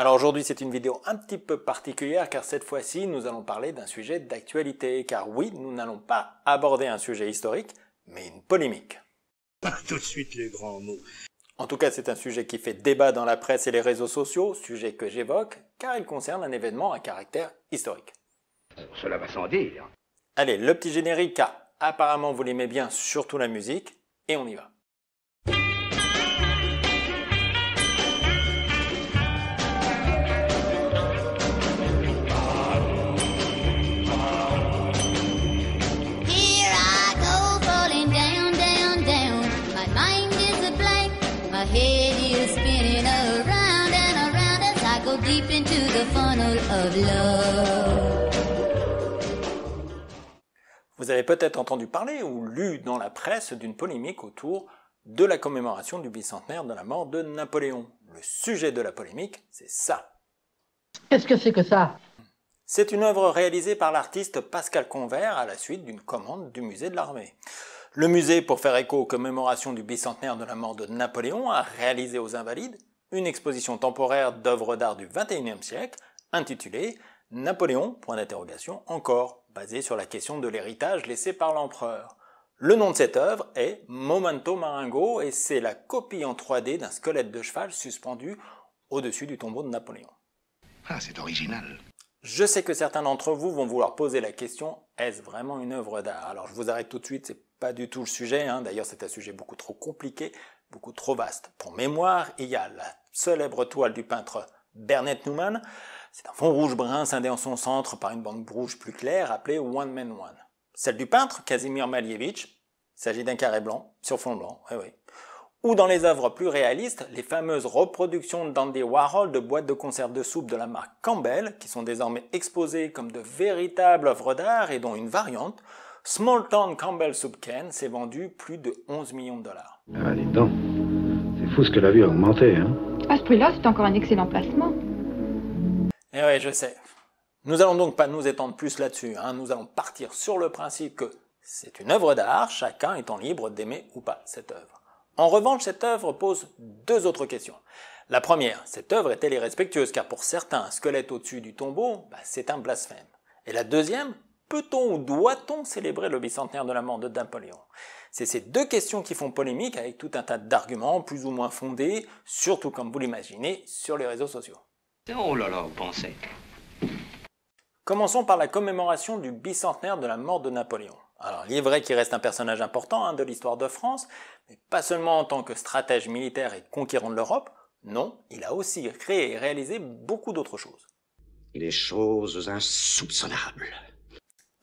Alors aujourd'hui c'est une vidéo un petit peu particulière car cette fois-ci nous allons parler d'un sujet d'actualité car oui nous n'allons pas aborder un sujet historique mais une polémique. Pas tout de suite les grands mots. En tout cas c'est un sujet qui fait débat dans la presse et les réseaux sociaux, sujet que j'évoque car il concerne un événement à caractère historique. Cela va sans dire. Allez le petit générique car apparemment vous l'aimez bien surtout la musique et on y va. Vous avez peut-être entendu parler ou lu dans la presse d'une polémique autour de la commémoration du bicentenaire de la mort de Napoléon. Le sujet de la polémique, c'est ça. Qu'est-ce que c'est que ça C'est une œuvre réalisée par l'artiste Pascal Convert à la suite d'une commande du musée de l'armée. Le musée, pour faire écho aux commémorations du bicentenaire de la mort de Napoléon, a réalisé aux Invalides une exposition temporaire d'œuvres d'art du XXIe siècle intitulée Napoléon, point d'interrogation, encore, basée sur la question de l'héritage laissé par l'empereur. Le nom de cette œuvre est Momento Maringo » et c'est la copie en 3D d'un squelette de cheval suspendu au-dessus du tombeau de Napoléon. Ah, c'est original. Je sais que certains d'entre vous vont vouloir poser la question est-ce vraiment une œuvre d'art Alors je vous arrête tout de suite, c'est pas du tout le sujet, hein. d'ailleurs c'est un sujet beaucoup trop compliqué beaucoup trop vaste. Pour mémoire, il y a la célèbre toile du peintre Bernard Newman, c'est un fond rouge-brun scindé en son centre par une bande rouge plus claire appelée One Man One. Celle du peintre Casimir Malievich, il s'agit d'un carré blanc sur fond blanc, eh oui. Ou dans les œuvres plus réalistes, les fameuses reproductions d'Andy Warhol de boîtes de conserve de soupe de la marque Campbell, qui sont désormais exposées comme de véritables œuvres d'art et dont une variante, Small Town Campbell Soup Can, s'est vendue plus de 11 millions de dollars. Ah, C'est fou ce que la vue a augmenté, hein. À ce prix-là, c'est encore un excellent placement. Eh oui, je sais. Nous allons donc pas nous étendre plus là-dessus. Hein. Nous allons partir sur le principe que c'est une œuvre d'art, chacun étant libre d'aimer ou pas cette œuvre. En revanche, cette œuvre pose deux autres questions. La première, cette œuvre est-elle irrespectueuse car pour certains, un squelette au-dessus du tombeau, bah, c'est un blasphème. Et la deuxième, Peut-on ou doit-on célébrer le bicentenaire de la mort de Napoléon C'est ces deux questions qui font polémique avec tout un tas d'arguments plus ou moins fondés, surtout comme vous l'imaginez, sur les réseaux sociaux. Oh là là, pensez Commençons par la commémoration du bicentenaire de la mort de Napoléon. Alors il est vrai qu'il reste un personnage important hein, de l'histoire de France, mais pas seulement en tant que stratège militaire et conquérant de l'Europe, non, il a aussi créé et réalisé beaucoup d'autres choses. Les choses insoupçonnables.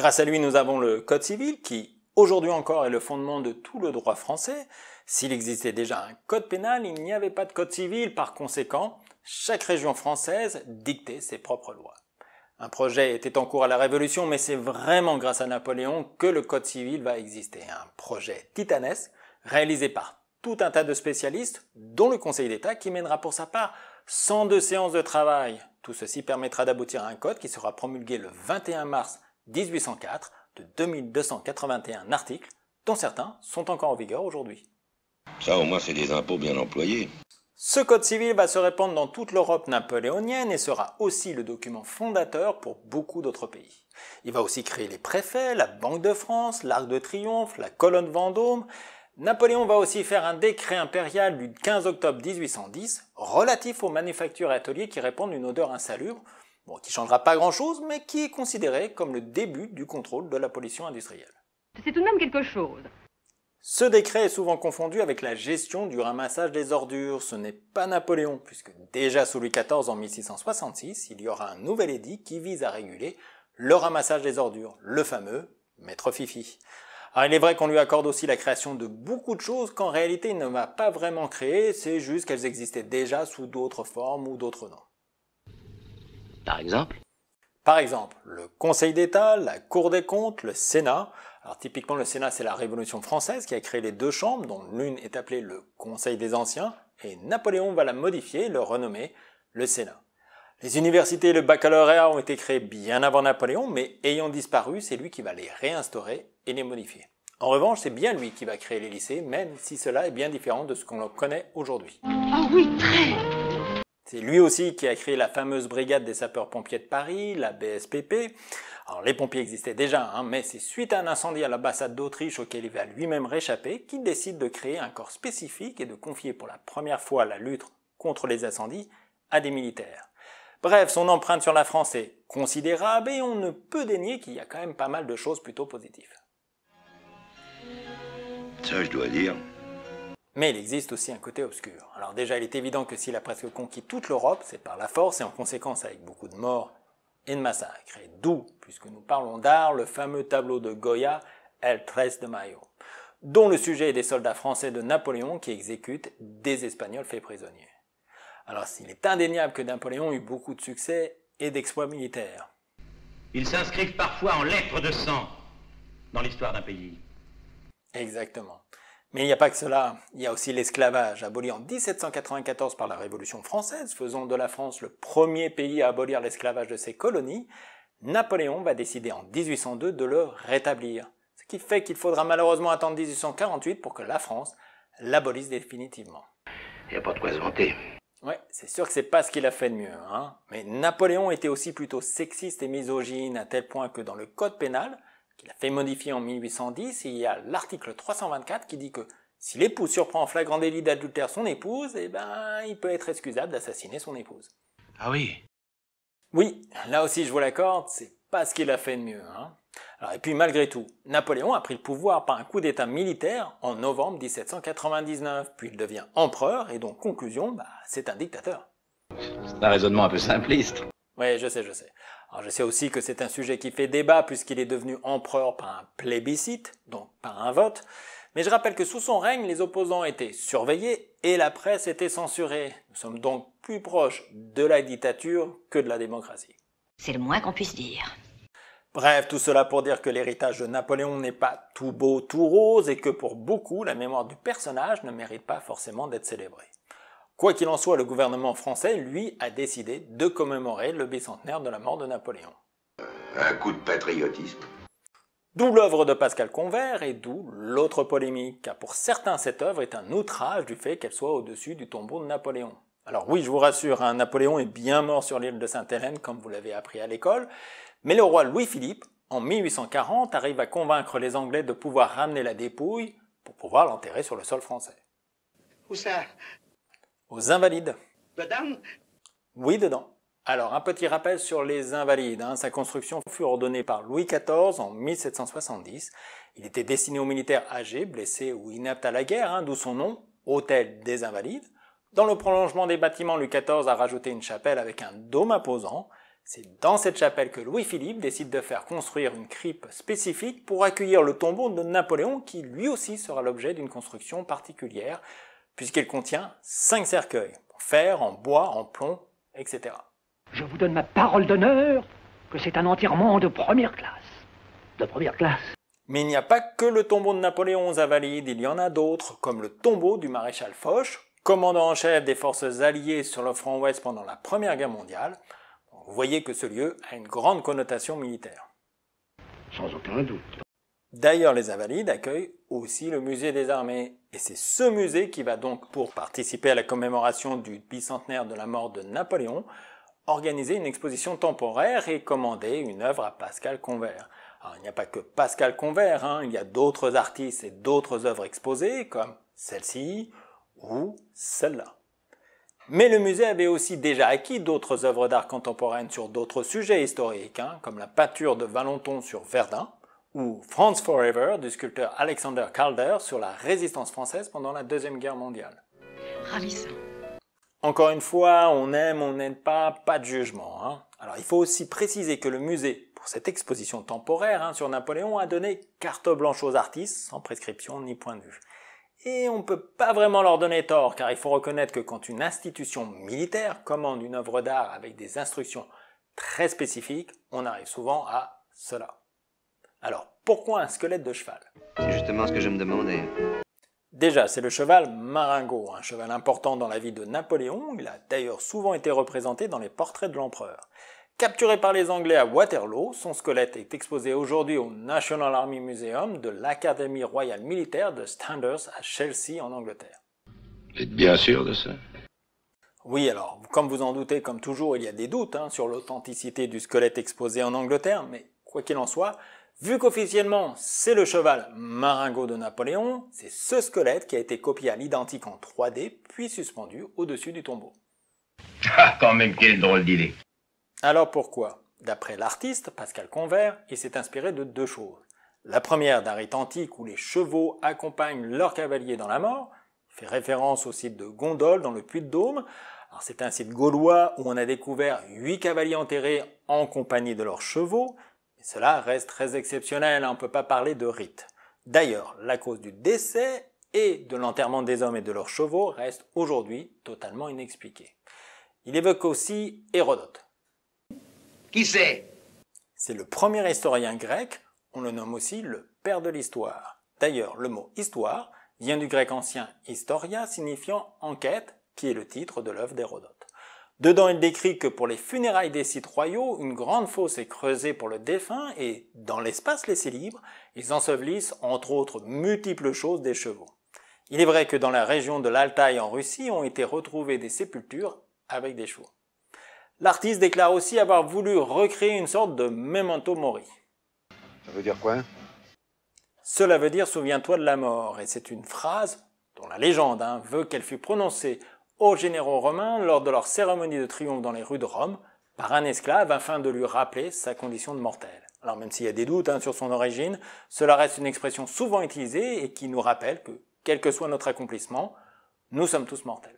Grâce à lui, nous avons le Code civil qui, aujourd'hui encore, est le fondement de tout le droit français. S'il existait déjà un code pénal, il n'y avait pas de code civil. Par conséquent, chaque région française dictait ses propres lois. Un projet était en cours à la Révolution, mais c'est vraiment grâce à Napoléon que le Code civil va exister. Un projet titanesque, réalisé par tout un tas de spécialistes, dont le Conseil d'État, qui mènera pour sa part 102 séances de travail. Tout ceci permettra d'aboutir à un code qui sera promulgué le 21 mars 1804 de 2281 articles, dont certains sont encore en vigueur aujourd'hui. Ça au moins c'est des impôts bien employés. Ce code civil va se répandre dans toute l'Europe napoléonienne et sera aussi le document fondateur pour beaucoup d'autres pays. Il va aussi créer les préfets, la Banque de France, l'Arc de Triomphe, la colonne Vendôme. Napoléon va aussi faire un décret impérial du 15 octobre 1810 relatif aux manufactures et ateliers qui répandent une odeur insalubre, bon, qui changera pas grand-chose, mais qui est considéré comme le début du contrôle de la pollution industrielle. C'est tout de même quelque chose. Ce décret est souvent confondu avec la gestion du ramassage des ordures. Ce n'est pas Napoléon, puisque déjà sous Louis XIV en 1666, il y aura un nouvel édit qui vise à réguler le ramassage des ordures, le fameux maître Fifi. Alors il est vrai qu'on lui accorde aussi la création de beaucoup de choses qu'en réalité il ne m'a pas vraiment créées, c'est juste qu'elles existaient déjà sous d'autres formes ou d'autres noms par exemple Par exemple, le Conseil d'État, la Cour des comptes, le Sénat. Alors typiquement, le Sénat, c'est la Révolution française qui a créé les deux chambres, dont l'une est appelée le Conseil des Anciens, et Napoléon va la modifier le renommer le Sénat. Les universités et le baccalauréat ont été créés bien avant Napoléon, mais ayant disparu, c'est lui qui va les réinstaurer et les modifier. En revanche, c'est bien lui qui va créer les lycées, même si cela est bien différent de ce qu'on connaît aujourd'hui. Ah oui, très c'est lui aussi qui a créé la fameuse brigade des sapeurs-pompiers de Paris, la BSPP. Alors les pompiers existaient déjà, hein, mais c'est suite à un incendie à l'ambassade d'Autriche auquel il va lui-même réchapper qu'il décide de créer un corps spécifique et de confier pour la première fois la lutte contre les incendies à des militaires. Bref, son empreinte sur la France est considérable et on ne peut dénier qu'il y a quand même pas mal de choses plutôt positives. Ça, je dois dire, mais il existe aussi un côté obscur. Alors déjà, il est évident que s'il a presque conquis toute l'Europe, c'est par la force et en conséquence avec beaucoup de morts et de massacres. Et d'où, puisque nous parlons d'art, le fameux tableau de Goya, El 13 de Mayo, dont le sujet est des soldats français de Napoléon qui exécutent des Espagnols faits prisonniers. Alors il est indéniable que Napoléon eut beaucoup de succès et d'exploits militaires. Ils s'inscrivent parfois en lettres de sang dans l'histoire d'un pays. Exactement. Mais il n'y a pas que cela, il y a aussi l'esclavage, aboli en 1794 par la Révolution française, faisant de la France le premier pays à abolir l'esclavage de ses colonies, Napoléon va décider en 1802 de le rétablir, ce qui fait qu'il faudra malheureusement attendre 1848 pour que la France l'abolisse définitivement. Il n'y a pas de quoi se vanter. Ouais, c'est sûr que c'est pas ce qu'il a fait de mieux, hein. Mais Napoléon était aussi plutôt sexiste et misogyne, à tel point que dans le code pénal, qu'il a fait modifier en 1810, il y a l'article 324 qui dit que si l'époux surprend en flagrant délit d'adultère son épouse, eh ben, il peut être excusable d'assassiner son épouse. Ah oui Oui, là aussi je vous l'accorde, c'est pas ce qu'il a fait de mieux. Hein. et puis malgré tout, Napoléon a pris le pouvoir par un coup d'état militaire en novembre 1799, puis il devient empereur, et donc conclusion, bah, c'est un dictateur. C'est un raisonnement un peu simpliste. Oui, je sais, je sais. Alors je sais aussi que c'est un sujet qui fait débat puisqu'il est devenu empereur par un plébiscite, donc par un vote, mais je rappelle que sous son règne, les opposants étaient surveillés et la presse était censurée. Nous sommes donc plus proches de la dictature que de la démocratie. C'est le moins qu'on puisse dire. Bref, tout cela pour dire que l'héritage de Napoléon n'est pas tout beau, tout rose, et que pour beaucoup, la mémoire du personnage ne mérite pas forcément d'être célébrée. Quoi qu'il en soit, le gouvernement français, lui, a décidé de commémorer le bicentenaire de la mort de Napoléon. Un coup de patriotisme. D'où l'œuvre de Pascal Convert et d'où l'autre polémique, car pour certains cette œuvre est un outrage du fait qu'elle soit au-dessus du tombeau de Napoléon. Alors oui, je vous rassure, hein, Napoléon est bien mort sur l'île de Sainte-Hélène, comme vous l'avez appris à l'école, mais le roi Louis-Philippe, en 1840, arrive à convaincre les Anglais de pouvoir ramener la dépouille pour pouvoir l'enterrer sur le sol français. Où ça aux Invalides. Oui, dedans. Alors, un petit rappel sur les Invalides. Hein. Sa construction fut ordonnée par Louis XIV en 1770. Il était destiné aux militaires âgés, blessés ou inaptes à la guerre, hein, d'où son nom, Hôtel des Invalides. Dans le prolongement des bâtiments, Louis XIV a rajouté une chapelle avec un dôme imposant. C'est dans cette chapelle que Louis-Philippe décide de faire construire une crypte spécifique pour accueillir le tombeau de Napoléon qui lui aussi sera l'objet d'une construction particulière puisqu'elle contient cinq cercueils, en fer, en bois, en plomb, etc. Je vous donne ma parole d'honneur que c'est un enterrement de première classe. De première classe. Mais il n'y a pas que le tombeau de Napoléon aux Invalides, il y en a d'autres, comme le tombeau du maréchal Foch, commandant en chef des forces alliées sur le front ouest pendant la Première Guerre mondiale. Vous voyez que ce lieu a une grande connotation militaire. Sans aucun doute. D'ailleurs, les Invalides accueillent aussi le musée des armées. Et c'est ce musée qui va donc, pour participer à la commémoration du bicentenaire de la mort de Napoléon, organiser une exposition temporaire et commander une œuvre à Pascal Convert. Alors, il n'y a pas que Pascal Convert, hein. il y a d'autres artistes et d'autres œuvres exposées, comme celle-ci ou celle-là. Mais le musée avait aussi déjà acquis d'autres œuvres d'art contemporaines sur d'autres sujets historiques, hein, comme la peinture de Valenton sur Verdun, ou France Forever du sculpteur Alexander Calder sur la résistance française pendant la Deuxième Guerre mondiale. Encore une fois, on aime, on n'aime pas, pas de jugement. Hein. Alors il faut aussi préciser que le musée, pour cette exposition temporaire hein, sur Napoléon, a donné carte blanche aux artistes, sans prescription ni point de vue. Et on ne peut pas vraiment leur donner tort, car il faut reconnaître que quand une institution militaire commande une œuvre d'art avec des instructions très spécifiques, on arrive souvent à cela. Alors, pourquoi un squelette de cheval C'est justement ce que je me demandais. Déjà, c'est le cheval Maringo, un cheval important dans la vie de Napoléon, il a d'ailleurs souvent été représenté dans les portraits de l'empereur. Capturé par les Anglais à Waterloo, son squelette est exposé aujourd'hui au National Army Museum de l'Académie royale militaire de Standers à Chelsea en Angleterre. Vous êtes bien sûr de ça oui, alors, comme vous en doutez, comme toujours, il y a des doutes hein, sur l'authenticité du squelette exposé en Angleterre, mais quoi qu'il en soit, Vu qu'officiellement c'est le cheval Maringo de Napoléon, c'est ce squelette qui a été copié à l'identique en 3D puis suspendu au-dessus du tombeau. Ah, quand même, quelle drôle d'idée. Alors pourquoi D'après l'artiste Pascal Convert, il s'est inspiré de deux choses. La première d'un rite antique où les chevaux accompagnent leurs cavaliers dans la mort, fait référence au site de Gondole dans le Puy-de-Dôme. C'est un site gaulois où on a découvert huit cavaliers enterrés en compagnie de leurs chevaux, cela reste très exceptionnel, hein, on ne peut pas parler de rite. D'ailleurs, la cause du décès et de l'enterrement des hommes et de leurs chevaux reste aujourd'hui totalement inexpliquée. Il évoque aussi Hérodote. Qui c'est C'est le premier historien grec, on le nomme aussi le père de l'histoire. D'ailleurs, le mot histoire vient du grec ancien historia signifiant enquête, qui est le titre de l'œuvre d'Hérodote. Dedans, il décrit que pour les funérailles des sites royaux, une grande fosse est creusée pour le défunt et, dans l'espace laissé libre, ils ensevelissent, entre autres, multiples choses des chevaux. Il est vrai que dans la région de l'Altaï en Russie ont été retrouvées des sépultures avec des chevaux. L'artiste déclare aussi avoir voulu recréer une sorte de memento mori. Ça veut dire quoi Cela veut dire souviens-toi de la mort, et c'est une phrase dont la légende hein, veut qu'elle fût prononcée aux généraux romains lors de leur cérémonie de triomphe dans les rues de Rome par un esclave afin de lui rappeler sa condition de mortel. Alors même s'il y a des doutes hein, sur son origine, cela reste une expression souvent utilisée et qui nous rappelle que, quel que soit notre accomplissement, nous sommes tous mortels.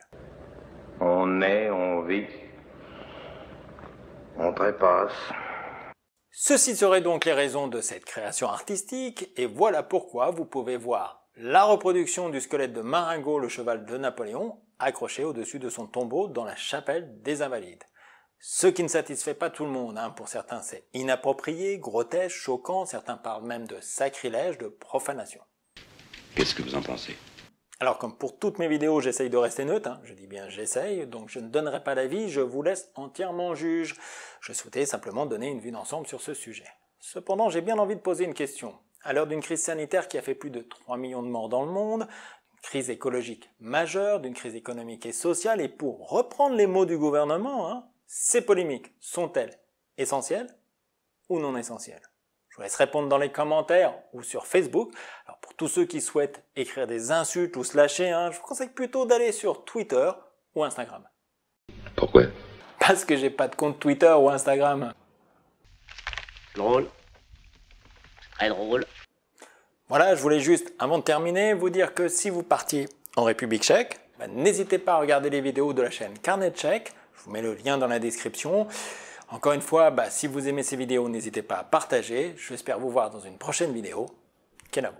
On est, on vit, on trépasse. Ceci serait donc les raisons de cette création artistique, et voilà pourquoi vous pouvez voir la reproduction du squelette de Maringo, le cheval de Napoléon, accroché au-dessus de son tombeau dans la chapelle des Invalides. Ce qui ne satisfait pas tout le monde, hein. pour certains c'est inapproprié, grotesque, choquant, certains parlent même de sacrilège, de profanation. Qu'est-ce que vous en pensez alors comme pour toutes mes vidéos, j'essaye de rester neutre, hein. je dis bien j'essaye, donc je ne donnerai pas d'avis, je vous laisse entièrement juge. Je souhaitais simplement donner une vue d'ensemble sur ce sujet. Cependant, j'ai bien envie de poser une question. À l'heure d'une crise sanitaire qui a fait plus de 3 millions de morts dans le monde, crise écologique majeure, d'une crise économique et sociale, et pour reprendre les mots du gouvernement, hein, ces polémiques sont-elles essentielles ou non essentielles Je vous laisse répondre dans les commentaires ou sur Facebook. Alors pour tous ceux qui souhaitent écrire des insultes ou se lâcher, hein, je vous conseille plutôt d'aller sur Twitter ou Instagram. Pourquoi Parce que j'ai pas de compte Twitter ou Instagram. Drôle. Très drôle. Voilà, je voulais juste, avant de terminer, vous dire que si vous partiez en République tchèque, ben, n'hésitez pas à regarder les vidéos de la chaîne Carnet tchèque. Je vous mets le lien dans la description. Encore une fois, ben, si vous aimez ces vidéos, n'hésitez pas à partager. J'espère vous voir dans une prochaine vidéo. Kenavo.